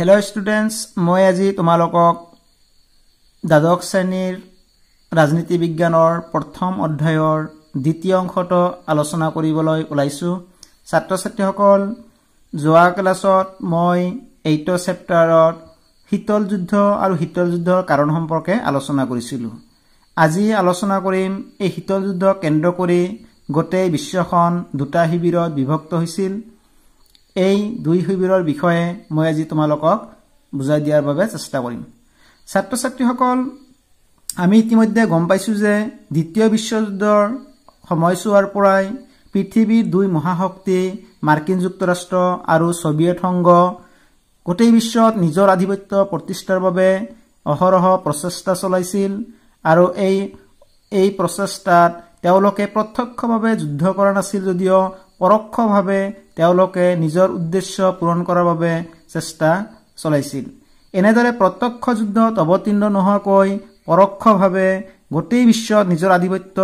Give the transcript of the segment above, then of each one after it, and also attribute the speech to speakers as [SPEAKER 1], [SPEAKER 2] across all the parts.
[SPEAKER 1] hello' students মই আজি তোমালোকক দ্বাদশ শ্ৰেণীৰ ৰাজনীতি বিজ্ঞানৰ প্ৰথম অধ্যায়ৰ দ্বিতীয় অংশটো আলোচনা কৰিবলৈ ওলাইছোঁ ছাত্ৰ ছাত্ৰীসকল যোৱা ক্লাছত মই এইটো চেপ্টাৰত শীতল যুদ্ধ আৰু শীতল যুদ্ধৰ কাৰণ সম্পৰ্কে আলোচনা কৰিছিলোঁ আজি আলোচনা কৰিম এই শীতল যুদ্ধক কেন্দ্ৰ কৰি গোটেই বিশ্বখন দুটা শিবিৰত বিভক্ত হৈছিল এই দুই শিবিৰৰ বিষয়ে মই আজি তোমালোকক বুজাই দিয়াৰ বাবে চেষ্টা কৰিম ছাত্ৰ ছাত্ৰীসকল আমি ইতিমধ্যে গম পাইছোঁ যে দ্বিতীয় বিশ্বযুদ্ধৰ সময়ছোৱাৰ পৰাই পৃথিৱীৰ দুই মহাশক্তি মাৰ্কিন যুক্তৰাষ্ট্ৰ আৰু ছভিয়েট সংঘ গোটেই বিশ্বত নিজৰ আধিপত্য প্ৰতিষ্ঠাৰ বাবে অহৰহ প্ৰচেষ্টা চলাইছিল আৰু এই এই প্ৰচেষ্টাত তেওঁলোকে প্ৰত্যক্ষভাৱে যুদ্ধ কৰা নাছিল যদিও পৰোক্ষভাৱে তেওঁলোকে নিজৰ উদ্দেশ্য পূৰণ কৰাৰ বাবে চেষ্টা চলাইছিল এনেদৰে প্ৰত্যক্ষ যুদ্ধত অৱতীৰ্ণ নোহোৱাকৈ পৰোক্ষভাৱে গোটেই বিশ্বত নিজৰ আধিপত্য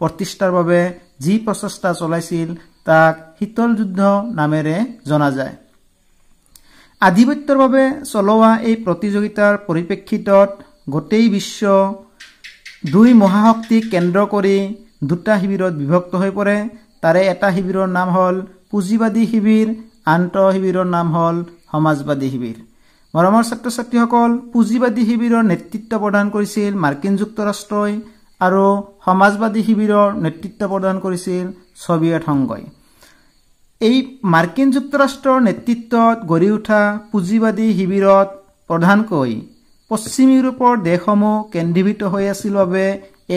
[SPEAKER 1] প্ৰতিষ্ঠাৰ বাবে যি প্ৰচেষ্টা চলাইছিল তাক শীতল যুদ্ধ নামেৰে জনা যায় আধিপত্যৰ বাবে চলোৱা এই প্ৰতিযোগিতাৰ পৰিপ্ৰেক্ষিতত গোটেই বিশ্ব দুই মহাশক্তিক কেন্দ্ৰ কৰি দুটা শিবিৰত বিভক্ত হৈ পৰে তাৰে এটা শিবিৰৰ নাম হ'ল পুঁজিবাদী শিবিৰ আনটো শিবিৰৰ নাম হ'ল সমাজবাদী শিবিৰ মৰমৰ ছাত্ৰ ছাত্ৰীসকল পুঁজিবাদী শিবিৰৰ নেতৃত্ব প্ৰদান কৰিছিল মাৰ্কিন যুক্তৰাষ্ট্ৰই আৰু সমাজবাদী শিবিৰৰ নেতৃত্ব প্ৰদান কৰিছিল ছবিয়েট সংঘই এই মাৰ্কিন যুক্তৰাষ্ট্ৰৰ নেতৃত্বত গঢ়ি উঠা পুঁজিবাদী শিবিৰত প্ৰধানকৈ পশ্চিম ইউৰোপৰ দেশসমূহ কেন্দ্ৰীভূত হৈ আছিল বাবে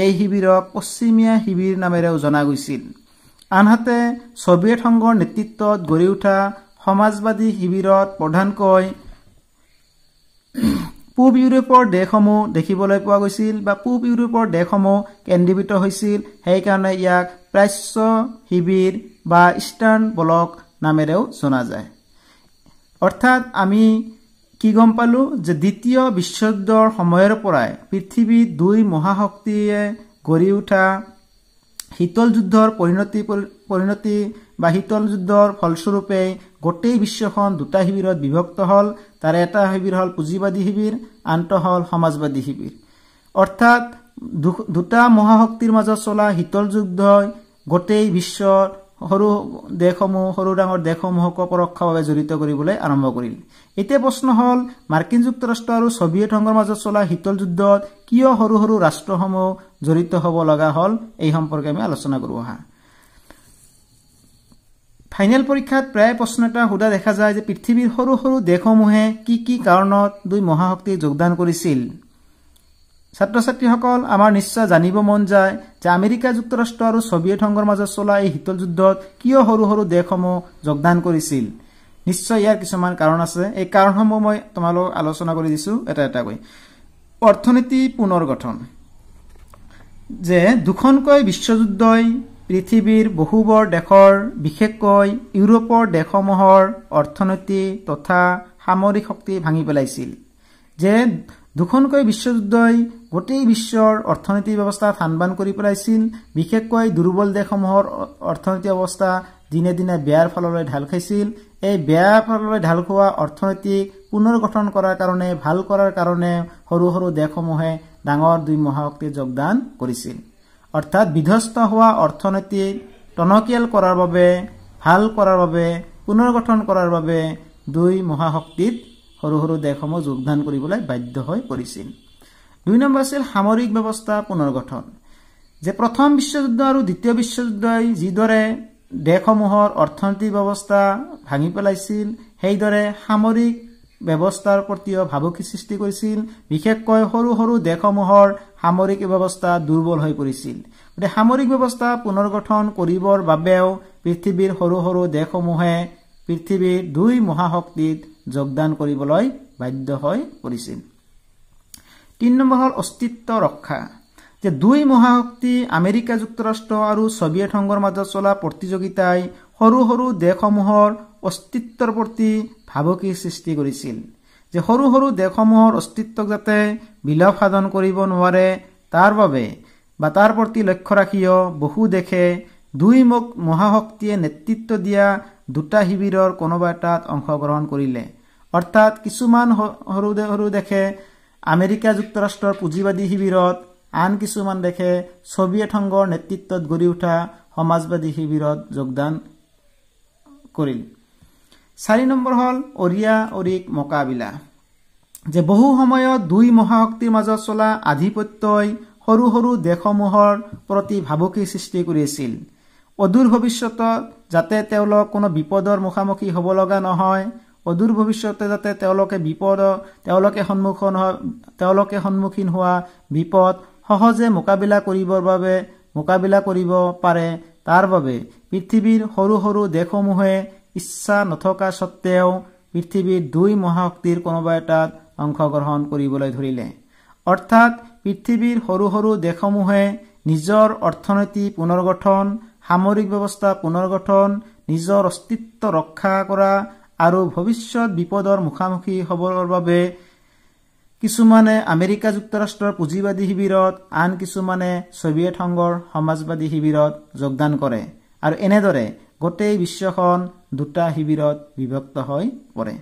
[SPEAKER 1] এই শিবিৰক পশ্চিমীয়া শিবিৰ নামেৰেও জনা গৈছিল আনহাতে ছভিয়েট সংঘৰ নেতৃত্বত গঢ়ি উঠা সমাজবাদী শিবিৰত প্ৰধানকৈ পূব ইউৰোপৰ দেশসমূহ দেখিবলৈ পোৱা গৈছিল বা পূব ইউৰোপৰ দেশসমূহ কেন্দ্ৰীভূত হৈছিল সেইকাৰণে ইয়াক প্ৰাচ্য শিবিৰ বা ইষ্টাৰ্ণ ব্লক নামেৰেও জনা যায় অৰ্থাৎ আমি কি গম পালোঁ যে দ্বিতীয় বিশ্বযুদ্ধৰ সময়ৰ পৰাই পৃথিৱীত দুই মহাশক্তিয়ে গঢ়ি উঠা শীতল যুদ্ধৰ পৰিণতি পৰিণতি বা শীতল যুদ্ধৰ ফলস্বৰূপে গোটেই বিশ্বখন দুটা শিবিৰত বিভক্ত হ'ল তাৰে এটা শিবিৰ হ'ল পুঁজিবাদী শিবিৰ আনটো হ'ল সমাজবাদী শিবিৰ অৰ্থাৎ দুটা মহাশক্তিৰ মাজত চলা শীতল যুদ্ধই গোটেই বিশ্বৰ সৰু দেশসমূহ সৰু ডাঙৰ দেশসমূহকো পৰোক্ষভাৱে জড়িত কৰিবলৈ আৰম্ভ কৰিল এতিয়া প্ৰশ্ন হ'ল মাৰ্কিন যুক্তৰাষ্ট্ৰ আৰু ছভিয়েট সংঘৰ মাজত চলা শীতল যুদ্ধত কিয় সৰু সৰু ৰাষ্ট্ৰসমূহ জড়িত হ'ব লগা হ'ল এই সম্পৰ্কে আমি আলোচনা কৰোঁ অহা ফাইনেল পৰীক্ষাত প্ৰায় প্ৰশ্ন এটা সোধা দেখা যায় যে পৃথিৱীৰ সৰু সৰু দেশসমূহে কি কি কাৰণত দুই মহাশক্তি যোগদান কৰিছিল ছাত্ৰ ছাত্ৰীসকল আমাৰ নিশ্চয় জানিব মন যায় যে আমেৰিকা যুক্তৰাষ্ট্ৰ আৰু ছভিয়েট সংঘৰ মাজত চলা এই শীতল যুদ্ধত কিয় সৰু সৰু দেশসমূহ যোগদান কৰিছিল নিশ্চয় ইয়াৰ কিছুমান কাৰণ আছে এই কাৰণসমূহ মই তোমালোকক আলোচনা কৰি দিছো এটা এটাকৈ অৰ্থনীতি পুনৰ গঠন যে দুখনকৈ বিশ্বযুদ্ধই পৃথিৱীৰ বহুবোৰ দেশৰ বিশেষকৈ ইউৰোপৰ দেশসমূহৰ অৰ্থনীতি তথা সামৰিক শক্তি ভাঙি পেলাইছিল যে দুখনকৈ বিশ্বযুদ্ধই গোটেই বিশ্বৰ অৰ্থনৈতিক ব্যৱস্থা থানবান কৰি পেলাইছিল বিশেষকৈ দুৰ্বল দেশসমূহৰ অৰ্থনৈতিক অৱস্থা দিনে দিনে বেয়াৰ ফললৈ ঢাল খাইছিল এই বেয়া ফললৈ ঢাল খোৱা অৰ্থনৈতিক পুনৰ গঠন কৰাৰ কাৰণে ভাল কৰাৰ কাৰণে সৰু সৰু দেশসমূহে ডাঙৰ দুই মহাশক্তিয়ে যোগদান কৰিছিল অৰ্থাৎ বিধ্বস্ত হোৱা অৰ্থনৈতিক টনকিয়াল কৰাৰ বাবে ভাল কৰাৰ বাবে পুনৰ গঠন কৰাৰ বাবে দুই মহাশক্তিত সৰু সৰু দেশসমূহ যোগদান কৰিবলৈ বাধ্য হৈ পৰিছিল দুই নম্বৰ আছিল সামৰিক ব্যৱস্থা পুনৰ্গঠন যে প্ৰথম বিশ্বযুদ্ধ আৰু দ্বিতীয় বিশ্বযুদ্ধই যিদৰে দেশসমূহৰ অৰ্থনৈতিক ব্যৱস্থা ভাঙি পেলাইছিল সেইদৰে সামৰিক ব্যৱস্থাৰ প্ৰতিও ভাবুকি সৃষ্টি কৰিছিল বিশেষকৈ সৰু সৰু দেশসমূহৰ সামৰিক ব্যৱস্থা দুৰ্বল হৈ পৰিছিল গতিকে সামৰিক ব্যৱস্থা পুনৰ্গঠন কৰিবৰ বাবেও পৃথিৱীৰ সৰু সৰু দেশসমূহে পৃথিৱীৰ দুই মহাশক্তিত যোগদান কৰিবলৈ বাধ্য হৈ পৰিছিল তিনি নম্বৰ হ'ল অস্তিত্ব ৰক্ষা যে দুই মহাশক্তি আমেৰিকা যুক্তৰাষ্ট্ৰ আৰু ছভিয়েট সংঘৰ মাজত চলা প্ৰতিযোগিতাই সৰু সৰু দেশসমূহৰ অস্তিত্বৰ প্ৰতি ভাবুকি সৃষ্টি কৰিছিল যে সৰু সৰু দেশসমূহৰ অস্তিত্বক যাতে বিলভ সাধন কৰিব নোৱাৰে তাৰ বাবে বা তাৰ প্ৰতি লক্ষ্য ৰাখিও বহু দেশে দুই মহাশক্তিয়ে নেতৃত্ব দিয়া দুটা শিবিৰৰ কোনোবা এটাত অংশগ্ৰহণ কৰিলে অৰ্থাৎ কিছুমান সৰু দেশে আমেৰিকা যুক্তৰাষ্ট্ৰৰ পুঁজিবাদী শিবিৰত আন কিছুমান দেশে ছবিয়েট সংঘৰ নেতৃত্বত গঢ়ি উঠা সমাজবাদী শিবিৰত যোগদান কৰিল চাৰি নম্বৰ হ'ল অৰিয়া অৰিক মোকাবিলা যে বহু সময়ত দুই মহাশক্তিৰ মাজত চলা আধিপত্যই সৰু সৰু দেশসমূহৰ প্ৰতি ভাবুকি সৃষ্টি কৰিছিল অদূৰ ভৱিষ্যতত যাতে তেওঁলোক কোনো বিপদৰ মুখামুখি হ'ব লগা নহয় অদূৰ ভৱিষ্যতে যাতে তেওঁলোকে বিপদ তেওঁলোকে সন্মুখীন হোৱা তেওঁলোকে সন্মুখীন হোৱা বিপদ সহজে মোকাবিলা কৰিবৰ বাবে মোকাবিলা কৰিব পাৰে তাৰ বাবে পৃথিৱীৰ সৰু সৰু দেশসমূহে ইচ্ছা নথকা স্বত্বেও পৃথিৱীৰ দুই মহাশক্তিৰ কোনোবা এটাত অংশগ্ৰহণ কৰিবলৈ ধৰিলে অৰ্থাৎ পৃথিৱীৰ সৰু সৰু দেশসমূহে নিজৰ অৰ্থনীতি পুনৰ গঠন সামৰিক ব্যৱস্থা পুনৰ গঠন নিজৰ অস্তিত্ব ৰক্ষা কৰা আৰু ভৱিষ্যত বিপদৰ মুখামুখি হ'বৰ বাবে কিছুমানে আমেৰিকা যুক্তৰাষ্ট্ৰৰ পুঁজিবাদী শিবিৰত আন কিছুমানে ছভিয়েট সংঘৰ সমাজবাদী শিবিৰত যোগদান কৰে আৰু এনেদৰে গোটেই বিশ্বখন দুটা শিবিৰত বিভক্ত হৈ পৰে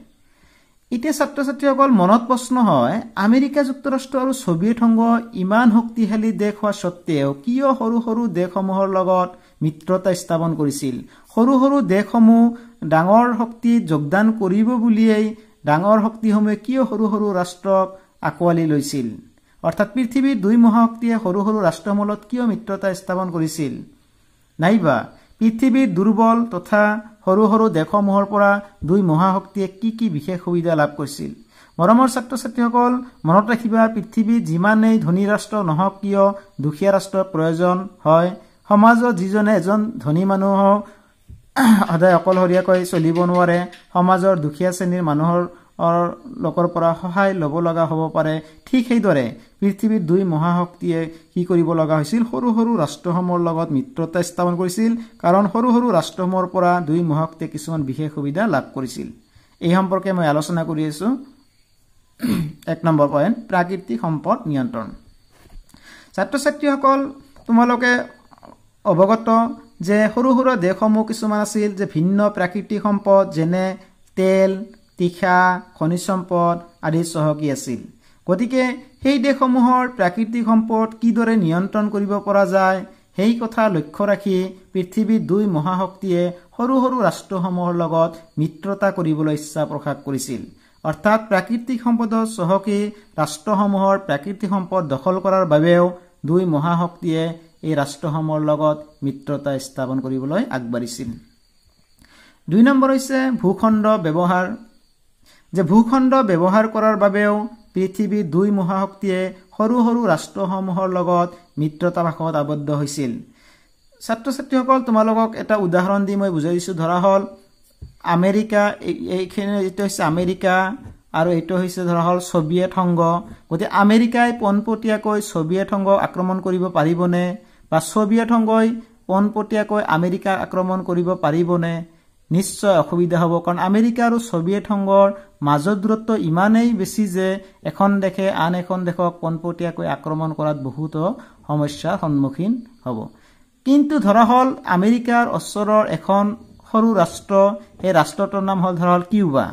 [SPEAKER 1] এতিয়া ছাত্ৰ ছাত্ৰীসকল মনত প্ৰশ্ন হয় আমেৰিকা যুক্তৰাষ্ট্ৰ আৰু ছোভিয়েট সংঘ ইমান শক্তিশালী দেশ হোৱা স্বত্বেও কিয় সৰু সৰু দেশসমূহৰ লগত মিত্ৰতা স্থাপন কৰিছিল সৰু সৰু দেশসমূহ ডাঙৰ শক্তি যোগদান কৰিব বুলিয়েই ডাঙৰ শক্তিসমূহে কিয় সৰু সৰু ৰাষ্ট্ৰক আঁকোৱালি লৈছিল অৰ্থাৎ পৃথিৱীৰ দুই মহাশক্তিয়ে সৰু সৰু ৰাষ্ট্ৰসমূহত কিয় মিত্ৰতা স্থাপন কৰিছিল নাইবা পৃথিৱীৰ দুৰ্বল তথা সৰু সৰু দেশসমূহৰ পৰা দুই মহাশক্তিয়ে কি কি বিশেষ সুবিধা লাভ কৰিছিল মৰমৰ ছাত্ৰ ছাত্ৰীসকল মনত ৰাখিবা পৃথিৱীত যিমানেই ধনী ৰাষ্ট্ৰ নহওক কিয় দুখীয়া ৰাষ্ট্ৰৰ প্ৰয়োজন হয় সমাজত যিজনে এজন ধনী মানুহক সদায় অকলশৰীয়াকৈ চলিব নোৱাৰে সমাজৰ দুখীয়া শ্ৰেণীৰ মানুহৰ লোকৰ পৰা সহায় ল'ব লগা হ'ব পাৰে ঠিক সেইদৰে পৃথিৱীৰ দুই মহাশক্তিয়ে কি কৰিব লগা হৈছিল সৰু সৰু ৰাষ্ট্ৰসমূহৰ লগত মিত্ৰতা স্থাপন কৰিছিল কাৰণ সৰু সৰু ৰাষ্ট্ৰসমূহৰ পৰা দুই মহাশক্তিয়ে কিছুমান বিশেষ সুবিধা লাভ কৰিছিল এই সম্পৰ্কে মই আলোচনা কৰি আছো এক নম্বৰ পইণ্ট প্ৰাকৃতিক সম্পদ নিয়ন্ত্ৰণ ছাত্ৰ ছাত্ৰীসকল তোমালোকে অৱগত যে সৰু সৰু দেশসমূহ কিছুমান আছিল যে ভিন্ন প্ৰাকৃতিক সম্পদ যেনে তেল তীখা খনিজ সম্পদ আদি চহকী আছিল গতিকে সেই দেশসমূহৰ প্ৰাকৃতিক সম্পদ কিদৰে নিয়ন্ত্ৰণ কৰিব পৰা যায় সেই কথা লক্ষ্য ৰাখি পৃথিৱীৰ দুই মহাশক্তিয়ে সৰু সৰু ৰাষ্ট্ৰসমূহৰ লগত মিত্ৰতা কৰিবলৈ ইচ্ছা প্ৰকাশ কৰিছিল অৰ্থাৎ প্ৰাকৃতিক সম্পদত চহকী ৰাষ্ট্ৰসমূহৰ প্ৰাকৃতিক সম্পদ দখল কৰাৰ বাবেও দুই মহাশক্তিয়ে এই ৰাষ্ট্ৰসমূহৰ লগত মিত্ৰতা স্থাপন কৰিবলৈ আগবাঢ়িছিল দুই নম্বৰ হৈছে ভূখণ্ড ব্যৱহাৰ যে ভূখণ্ড ব্যৱহাৰ কৰাৰ বাবেও পৃথিৱীৰ দুই মহাশক্তিয়ে সৰু সৰু ৰাষ্ট্ৰসমূহৰ লগত মিত্ৰতাভাষত আবদ্ধ হৈছিল ছাত্ৰ ছাত্ৰীসকল তোমালোকক এটা উদাহৰণ দি মই বুজাই দিছোঁ ধৰা হ'ল আমেৰিকা এইখিনি এইটো হৈছে আমেৰিকা আৰু এইটো হৈছে ধৰা হ'ল ছবিয়েট সংঘ গতিকে আমেৰিকাই পোনপটীয়াকৈ ছবিয়েট সংঘ আক্ৰমণ কৰিব পাৰিবনে বা ছবিয়েট সংঘই পোনপটীয়াকৈ আমেৰিকা আক্ৰমণ কৰিব পাৰিবনে নিশ্চয় অসুবিধা হ'ব কাৰণ আমেৰিকা আৰু ছভিয়েট সংঘৰ মাজৰ দূৰত্ব ইমানেই বেছি যে এখন দেশে আন এখন দেশক পোনপটীয়াকৈ আক্ৰমণ কৰাত বহুতো সমস্যাৰ সন্মুখীন হ'ব কিন্তু ধৰা হ'ল আমেৰিকাৰ ওচৰৰ এখন সৰু ৰাষ্ট্ৰ সেই ৰাষ্ট্ৰটোৰ নাম হ'ল ধৰা হ'ল কিউবা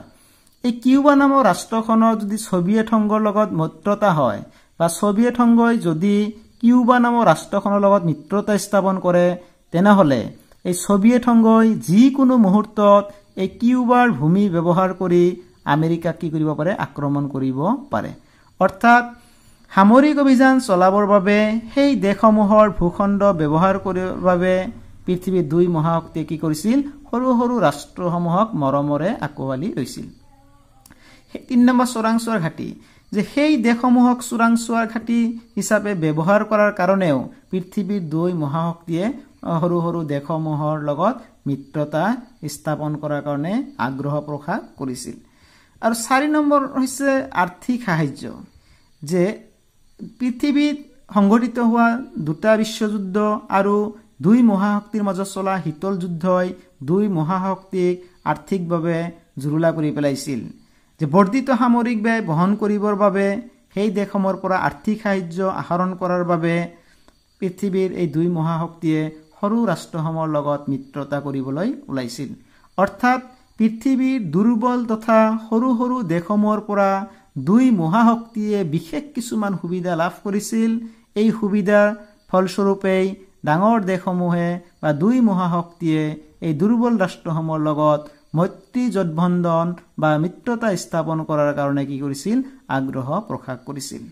[SPEAKER 1] এই কিউবা নামৰ ৰাষ্ট্ৰখনৰ যদি ছভিয়েট সংঘৰ লগত মিত্ৰতা হয় বা ছভিয়েট সংঘই যদি কিউবা নামৰ ৰাষ্ট্ৰখনৰ লগত মিত্ৰতা স্থাপন কৰে তেনেহ'লে এই ছবিয়েট সংঘই যিকোনো মুহূৰ্তত এই কিউবাৰ ভূমি ব্যৱহাৰ কৰি আমেৰিকাক কি কৰিব পাৰে আক্ৰমণ কৰিব পাৰে অৰ্থাৎ সামৰিক অভিযান চলাবৰ বাবে সেই দেশসমূহৰ ভূখণ্ড ব্যৱহাৰ কৰিবৰ বাবে পৃথিৱীৰ দুই মহাশক্তিয়ে কি কৰিছিল সৰু সৰু ৰাষ্ট্ৰসমূহক মৰমৰে আঁকোৱালি লৈছিল সেই তিনি নম্বৰ চোৰাংচোৱাৰ ঘাটি যে সেই দেশসমূহক চোৰাংচোৱাৰ ঘাটি হিচাপে ব্যৱহাৰ কৰাৰ কাৰণেও পৃথিৱীৰ দুই মহাশক্তিয়ে সৰু সৰু দেশসমূহৰ লগত মিত্ৰতা স্থাপন কৰাৰ কাৰণে আগ্ৰহ প্ৰকাশ কৰিছিল আৰু চাৰি নম্বৰ হৈছে আৰ্থিক সাহাৰ্য যে পৃথিৱীত সংঘটিত হোৱা দুটা বিশ্বযুদ্ধ আৰু দুই মহাশক্তিৰ মাজত চলা শীতল যুদ্ধই দুই মহাশক্তিক আৰ্থিকভাৱে জুৰুলা কৰি পেলাইছিল যে বৰ্ধিত সামৰিক ব্যয় বহন কৰিবৰ বাবে সেই দেশসমূহৰ পৰা আৰ্থিক সাহাৰ্য আহৰণ কৰাৰ বাবে পৃথিৱীৰ এই দুই মহাশক্তিয়ে সৰু ৰাষ্ট্ৰসমূহৰ লগত মিত্ৰতা কৰিবলৈ ওলাইছিল অৰ্থাৎ পৃথিৱীৰ দুৰ্বল তথা সৰু সৰু দেশসমূহৰ পৰা দুই মহাশক্তিয়ে বিশেষ কিছুমান সুবিধা লাভ কৰিছিল এই সুবিধাৰ ফলস্বৰূপেই ডাঙৰ দেশসমূহে বা দুই মহাশক্তিয়ে এই দুৰ্বল ৰাষ্ট্ৰসমূহৰ লগত মৈত্ৰী জোটবন্ধন বা মিত্ৰতা স্থাপন কৰাৰ কাৰণে কি কৰিছিল আগ্ৰহ প্ৰকাশ কৰিছিল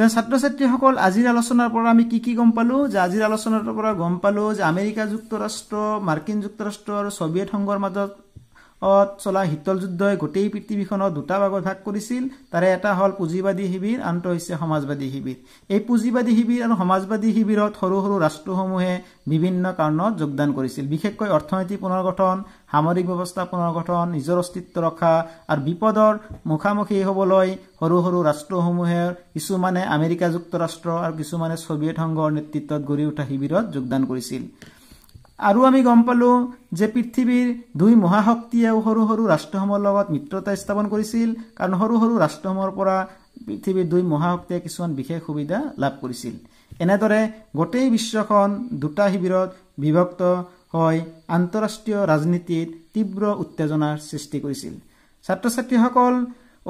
[SPEAKER 1] তেওঁ ছাত্ৰ ছাত্ৰীসকল আজিৰ আলোচনাৰ পৰা আমি কি কি গম পালোঁ যে আজিৰ আলোচনাৰ পৰা গম পালোঁ যে আমেৰিকা যুক্তৰাষ্ট্ৰ মাৰ্কিন যুক্তৰাষ্ট্ৰ আৰু ছভিয়েট সংঘৰ মাজত চলা শীতল যুদ্ধই গোটেই পৃথিৱীখনত দুটা ভাগত ভাগ কৰিছিল তাৰে এটা হ'ল পুঁজিবাদী শিবিৰ আনটো হৈছে সমাজবাদী শিবিৰ এই পুঁজিবাদী শিবিৰ আৰু সমাজবাদী শিবিৰত সৰু সৰু ৰাষ্ট্ৰসমূহে বিভিন্ন কাৰণত যোগদান কৰিছিল বিশেষকৈ অৰ্থনৈতিক পুনৰ্গঠন সামৰিক ব্যৱস্থা পুনৰ্গঠন নিজৰ অস্তিত্ব ৰখা আৰু বিপদৰ মুখামুখি হ'বলৈ সৰু সৰু ৰাষ্ট্ৰসমূহে কিছুমানে আমেৰিকা যুক্তৰাষ্ট্ৰ আৰু কিছুমানে ছভিয়েট সংঘৰ নেতৃত্বত গঢ়ি উঠা শিবিৰত যোগদান কৰিছিল আৰু আমি গম পালো যে পৃথিৱীৰ দুই মহাশক্তিয়েও সৰু সৰু ৰাষ্ট্ৰসমূহৰ লগত মিত্ৰতা স্থাপন কৰিছিল কাৰণ সৰু সৰু ৰাষ্ট্ৰসমূহৰ পৰা পৃথিৱীৰ দুই মহাশক্তিয়ে কিছুমান বিশেষ সুবিধা লাভ কৰিছিল এনেদৰে গোটেই বিশ্বখন দুটা শিবিৰত বিভক্ত হৈ আন্তঃৰাষ্ট্ৰীয় ৰাজনীতিত তীব্ৰ উত্তেজনাৰ সৃষ্টি কৰিছিল ছাত্ৰ ছাত্ৰীসকল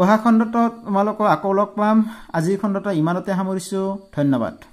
[SPEAKER 1] অহা খণ্ডটো তোমালোকক আকৌ লগ পাম আজিৰ খণ্ডটো ইমানতে সামৰিছোঁ ধন্যবাদ